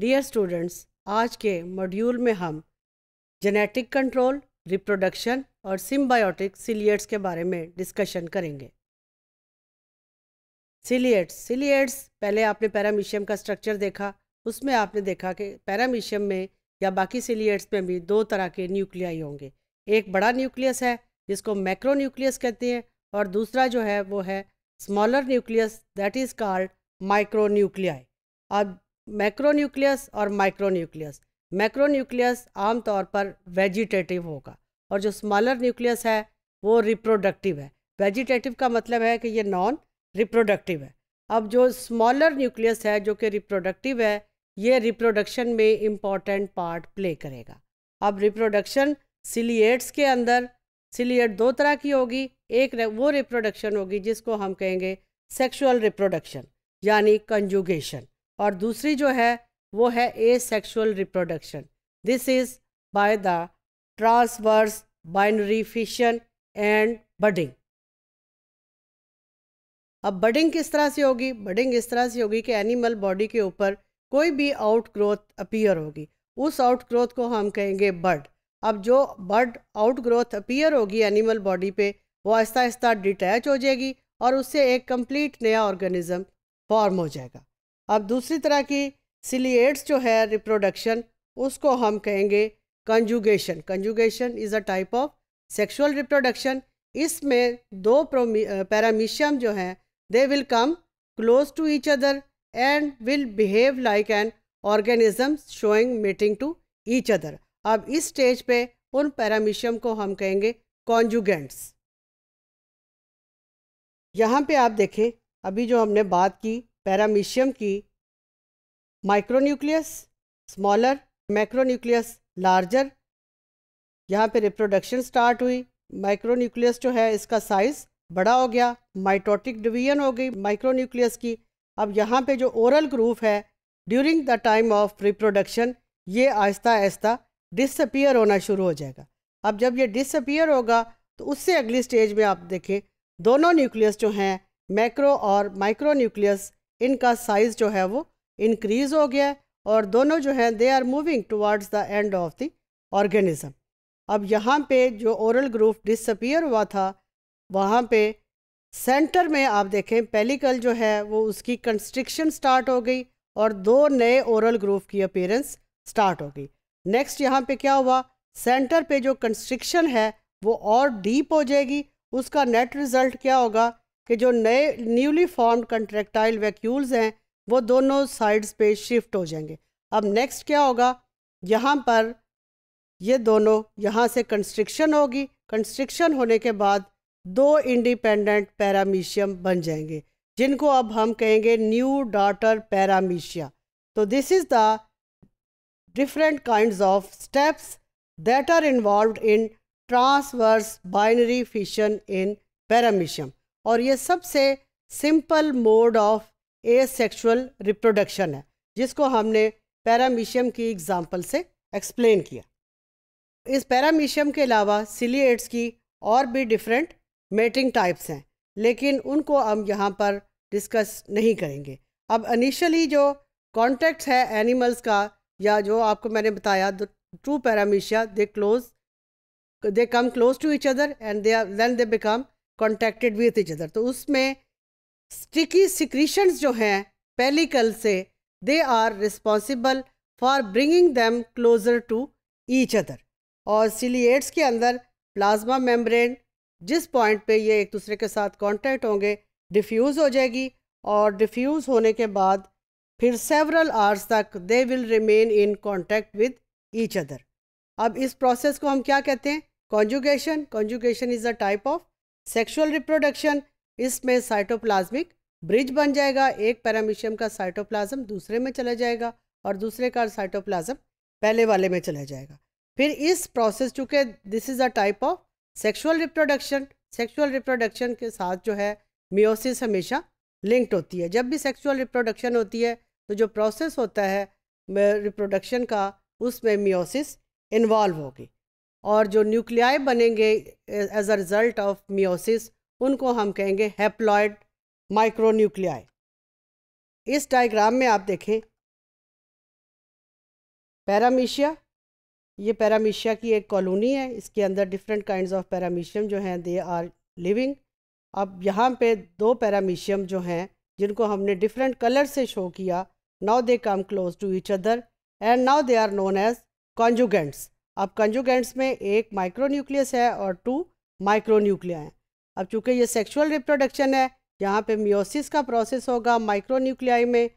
dear students आज के module में हम जेनेटिक कंट्रोल रिप्रोडक्शन और सिम्बायोटिक सिलियट्स के बारे में डिस्कशन करेंगे सिलियट्स सिलियट्स पहले आपने पैरामीशियम का स्ट्रक्चर देखा उसमें आपने देखा कि पैरामीशियम में या बाकी सिलियट्स में भी दो तरह के न्यूक्लियाई होंगे एक बड़ा न्यूक्लियस है जिसको मैक्रो न्यूक्लियस कहते हैं और दूसरा जो है वो है smaller nucleus that is called micro nuclei अब मैक्रोन्यूक्लियस और माइक्रोन्यूक्लियस मैक्रोन्यूक्लियस आमतौर पर वेजिटेटिव होगा और जो स्मॉलर न्यूक्लियस है वो रिप्रोडक्टिव है वेजिटेटिव का मतलब है कि ये नॉन रिप्रोडक्टिव है अब जो स्मॉलर न्यूक्लियस है जो कि रिप्रोडक्टिव है ये रिप्रोडक्शन में इम्पॉर्टेंट पार्ट प्ले करेगा अब रिप्रोडक्शन सिलिएट्स के अंदर सिलिएट दो तरह की होगी एक वो रिप्रोडक्शन होगी जिसको हम कहेंगे सेक्सुअल रिप्रोडक्शन यानी कंजुगेशन और दूसरी जो है वो है asexual reproduction this is by the transverse binary fission and budding अब बडिंग किस तरह से होगी बडिंग इस तरह से होगी कि एनिमल बॉडी के ऊपर कोई भी आउट ग्रोथ अपीयर होगी उस आउट ग्रोथ को हम कहेंगे बर्ड अब जो बर्ड आउट ग्रोथ अपीयर होगी एनिमल बॉडी पे वो आहिस्ता आहिस्ता डिटैच हो जाएगी और उससे एक कंप्लीट नया ऑर्गेनिज्म फॉर्म हो जाएगा अब दूसरी तरह की सिलिएट्स जो है रिप्रोडक्शन उसको हम कहेंगे conjugation conjugation is a type of sexual reproduction इसमें दो पैरामीशियम जो हैं they will come close to each other and will behave like an organism showing meeting to each other अब इस स्टेज पे उन पैरामीशियम को हम कहेंगे कॉन्जुगेंट्स यहाँ पे आप देखें अभी जो हमने बात की पैरामीशियम की माइक्रोन्यूक्लियस स्मॉलर मैक्रोन्यूक्लियस लार्जर यहाँ पे रिप्रोडक्शन स्टार्ट हुई माइक्रोन्यूक्लियस जो है इसका साइज़ बड़ा हो गया माइटोटिक डिवीजन हो गई माइक्रोन्यूक्लियस की अब यहाँ पे जो ओरल ग्रूफ है during the time of reproduction ये आहिस्ता आहिस्ता डिसअपियर होना शुरू हो जाएगा अब जब ये डिसअपियर होगा तो उससे अगली स्टेज में आप देखें दोनों न्यूक्लियस जो हैं मैक्रो और माइक्रो न्यूक्लियस इनका साइज़ जो है वो इनक्रीज़ हो गया है और दोनों जो हैं they are moving towards the end of the organism अब यहाँ पे जो ओरल ग्रूफ डिसअपियर हुआ था वहाँ पे सेंटर में आप देखें पेलिकल जो है वो उसकी कंस्ट्रिक्शन स्टार्ट हो गई और दो नए ओरल ग्रूफ की अपेयरेंस स्टार्ट हो गई नेक्स्ट यहाँ पे क्या हुआ सेंटर पे जो कंस्ट्रिक्शन है वो और डीप हो जाएगी उसका नेट रिज़ल्ट क्या होगा कि जो नए न्यूली फॉर्म कंट्रेक्टाइल वैक्यूल्स हैं वो दोनों साइड्स पे शिफ्ट हो जाएंगे अब नेक्स्ट क्या होगा यहाँ पर ये दोनों यहाँ से कंस्ट्रिक्शन होगी कंस्ट्रिक्शन होने के बाद दो इंडिपेंडेंट पैरामीशियम बन जाएंगे जिनको अब हम कहेंगे न्यू डॉटर पैरामीशिया तो this is the different kind of steps that are involve in transverse binary fission in paramecium और ये सबसे simple mode of asexual reproduction है जिसको हमने पैरामीशियम की एग्जाम्पल से एक्सप्लेन किया इस पैरामीशियम के अलावा सिलिएट्स की और भी डिफरेंट मेटिंग टाइप्स हैं लेकिन उनको हम यहाँ पर डिस्कस नहीं करेंगे अब इनिशियली जो कॉन्टेक्ट है एनिमल्स का या जो आपको मैंने बताया two paramecia they close they come close to each other and they then they become contacted with each other तो उसमें स्टिकी सिक्रीशंस जो हैं पेलिकल से they are responsible for bringing them closer to each other और ciliates के अंदर plasma membrane जिस point पे ये एक दूसरे के साथ कॉन्टेक्ट होंगे डिफ्यूज़ हो जाएगी और डिफ्यूज़ होने के बाद फिर सेवरल आवर्स तक they will remain in contact with each other अब इस प्रोसेस को हम क्या कहते हैं conjugation conjugation is a type of sexual reproduction इसमें साइटोप्लाज्मिक ब्रिज बन जाएगा एक पैरामीशियम का साइटोप्लाज्म दूसरे में चला जाएगा और दूसरे का साइटोप्लाज्म पहले वाले में चला जाएगा फिर इस प्रोसेस चूँकि this is a type of sexual reproduction sexual reproduction के साथ जो है मियोसिस हमेशा लिंक्ड होती है जब भी सेक्सुअल रिप्रोडक्शन होती है तो जो प्रोसेस होता है रिप्रोडक्शन का उसमें मियोसिस इन्वॉल्व होगी और जो न्यूक्लियाई बनेंगे as a result of meiosis उनको हम कहेंगे हैप्लॉयड माइक्रोन्यूक्लियाई इस डायग्राम में आप देखें पैरामीशिया ये पैरामीशिया की एक कॉलोनी है इसके अंदर डिफरेंट काइंड ऑफ पैरामीशियम जो हैं दे आर लिविंग अब यहाँ पे दो पैरामीशियम जो हैं जिनको हमने डिफरेंट कलर से शो किया now they come close to each other and now they are known as conjugants अब कंजुगेंट्स में एक माइक्रो न्यूक्लियस है और टू न्यूक्लिया हैं अब चूंकि ये सेक्सुअल रिप्रोडक्शन है यहाँ पे मियोसिस का प्रोसेस होगा माइक्रो न्यूक्लियाई में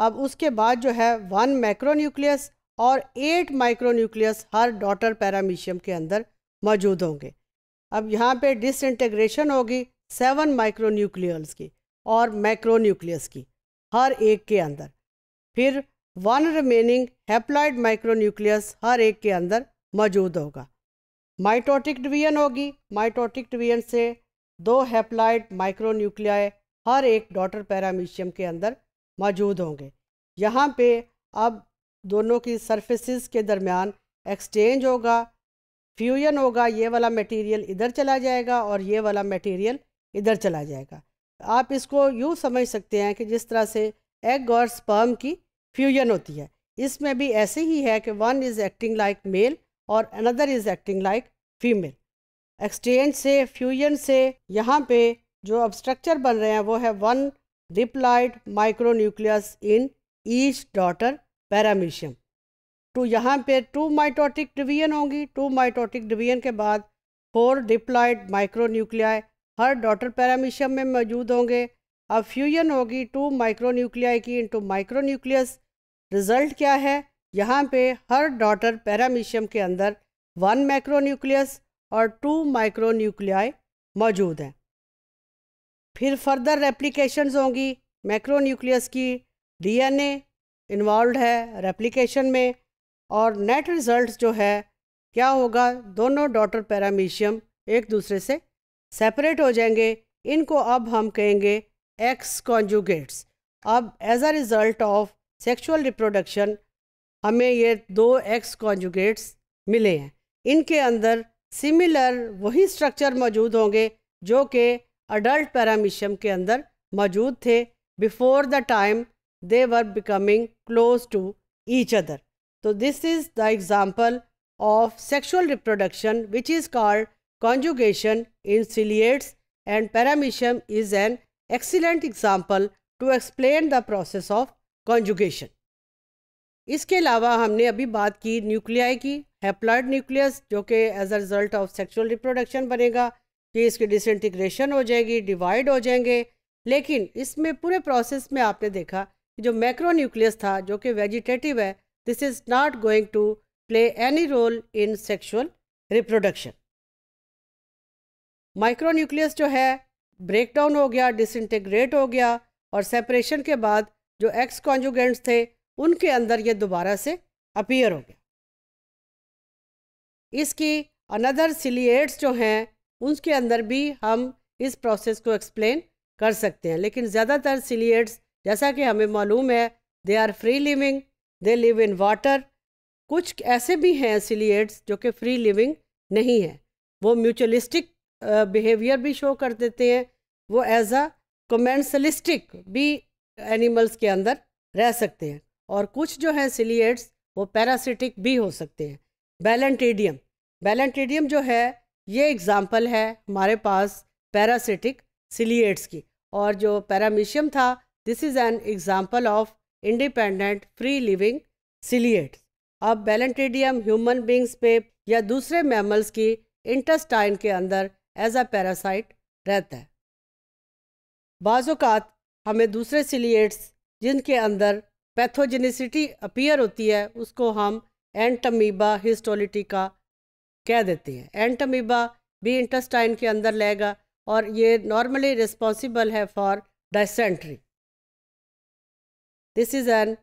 अब उसके बाद जो है वन न्यूक्लियस और एट माइक्रो न्यूक्लियस हर डॉटर पैरामीशियम के अंदर मौजूद होंगे अब यहाँ पे डिसइंटेग्रेशन होगी सेवन न्यूक्लियस की और माइक्रो न्यूक्लियस की हर एक के अंदर फिर वन रिमेनिंग माइक्रो न्यूक्लियस हर एक के अंदर मौजूद होगा माइटोटिक डिवीजन होगी माइटोटिक डिवीजन से दो हेप्लाइड माइक्रोन्यूक्लियाए हर एक डॉटर पैरामीशियम के अंदर मौजूद होंगे यहाँ पे अब दोनों की सरफेसेस के दरमियान एक्सचेंज होगा फ्यूजन होगा ये वाला मटेरियल इधर चला जाएगा और ये वाला मटेरियल इधर चला जाएगा आप इसको यूँ समझ सकते हैं कि जिस तरह से एग और स्पर्म की फ्यूजन होती है इसमें भी ऐसे ही है कि one is acting like male और another is acting like female exchange से फ्यूजन से यहाँ पे जो अब स्ट्रक्चर बन रहे हैं वो है one diploid micronucleus in each daughter paramecium two यहाँ पे टू माइटोटिक डिवीजन होंगी टू माइटोटिक डिवीजन के बाद फोर डिप्लाइड न्यूक्लियाई हर डॉटर पैरामीशियम में मौजूद होंगे अब फ्यूजन होगी टू माइक्रो न्यूक्लियाई की माइक्रो न्यूक्लियस रिजल्ट क्या है यहाँ पे हर डॉटर पैरामीशियम के अंदर वन न्यूक्लियस और टू माइक्रोन्यूक्लियाई मौजूद हैं फिर फर्दर रेप्लीकेशन होंगी माइक्रोन्यूक्लियस की डीएनए इन्वॉल्व है रेप्लीकेशन में और नेट रिजल्ट जो है क्या होगा दोनों डॉटर पैरामीशियम एक दूसरे से सेपरेट हो जाएंगे इनको अब हम कहेंगे एक्स कॉन्जुगेट्स अब as a result of sexual reproduction हमें ये दो एक्स कॉन्जुगेट्स मिले हैं इनके अंदर सिमिलर वही स्ट्रक्चर मौजूद होंगे जो कि अडल्ट पैरामिशियम के अंदर मौजूद थे before the time they were becoming close to each other तो this is the example of sexual reproduction which is called conjugation in ciliates and paramecium is an excellent example to explain the process of conjugation इसके अलावा हमने अभी बात की nuclei की haploid nucleus जो कि as a result of sexual reproduction बनेगा कि इसकी डिसइंटीग्रेशन हो जाएगी डिवाइड हो जाएंगे लेकिन इसमें पूरे प्रोसेस में आपने देखा कि जो मैक्रो न्यूक्लियस था जो कि वेजिटेटिव है this is not going to play any role in sexual reproduction micro nucleus जो है ब्रेक डाउन हो गया डिसइंटीग्रेट हो गया और सेपरेशन के बाद जो एक्स कॉन्जुगेंट्स थे उनके अंदर ये दोबारा से अपीयर हो गया इसकी अनदर सिलिएट्स जो हैं उनके अंदर भी हम इस प्रोसेस को एक्सप्लेन कर सकते हैं लेकिन ज़्यादातर सिलिएट्स जैसा कि हमें मालूम है they are free living they live in water कुछ ऐसे भी हैं सिलिएट्स जो कि फ्री लिविंग नहीं है वो म्यूचुअलिस्टिक बिहेवियर भी शो कर देते हैं वो एज अ कमेंसलिस्टिक भी एनिमल्स के अंदर रह सकते हैं और कुछ जो हैं सिलियट्स वो पैरासिटिक भी हो सकते हैं बैलेंटेडियम बैलेंटेडियम जो है ये एग्ज़ाम्पल है हमारे पास पैरासिटिक सिलिएट्स की और जो पैरामीशियम था this is an example of independent free living ciliates अब बैलेंटेडियम ह्यूमन बींग्स पे या दूसरे मैमल्स की इंटस्टाइन के अंदर एज अ पैरासाइट रहता है बाज़ात हमें दूसरे सिलिएट्स जिनके अंदर पैथोजेनिसिटी अपीयर होती है उसको हम एंटमीबा का कह देते हैं एंटमीबा भी इंटस्टाइन के अंदर लेगा और ये नॉर्मली रिस्पॉन्सिबल है for dysentery this is an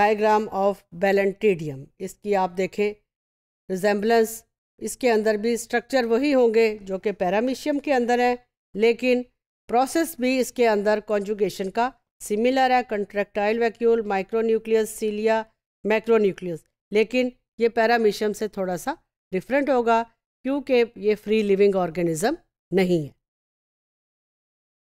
diagram of Balantidium इसकी आप देखें रिजेंबलेंस इसके अंदर भी स्ट्रक्चर वही होंगे जो कि पैरामीशियम के अंदर है लेकिन प्रोसेस भी इसके अंदर कॉन्जुगेशन का सिमिलर है contractile vacuole micronucleus cilia macronucleus लेकिन ये पैरामीशियम से थोड़ा सा डिफरेंट होगा क्योंकि ये फ्री लिविंग ऑर्गेनिज्म नहीं है